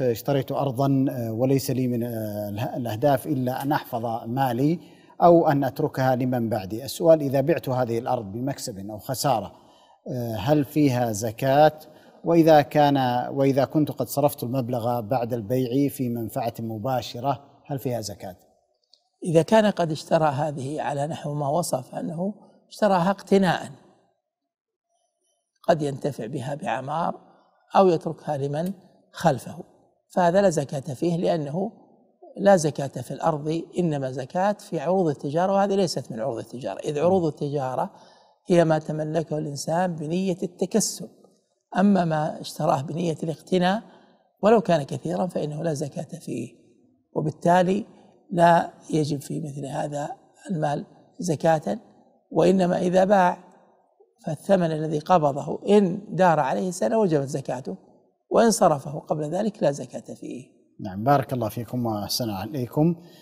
اشتريت ارضا آه، وليس لي من آه، الاهداف الا ان احفظ مالي او ان اتركها لمن بعدي، السؤال اذا بعت هذه الارض بمكسب او خساره آه، هل فيها زكاه؟ واذا كان واذا كنت قد صرفت المبلغ بعد البيع في منفعه مباشره هل فيها زكاه؟ اذا كان قد اشترى هذه على نحو ما وصف انه اشتراها اقتناء قد ينتفع بها بعمار او يتركها لمن خلفه فهذا لا زكاة فيه لأنه لا زكاة في الأرض إنما زكاة في عروض التجارة وهذه ليست من عروض التجارة إذ نعم. عروض التجارة هي ما تملكه الإنسان بنية التكسب أما ما اشتراه بنية الاقتناء ولو كان كثيرا فإنه لا زكاة فيه وبالتالي لا يجب في مثل هذا المال زكاة وإنما إذا باع فالثمن الذي قبضه إن دار عليه سنة وجبت زكاته وإن صرفه قبل ذلك لا زكاة فيه نعم بارك الله فيكم وأحسن عليكم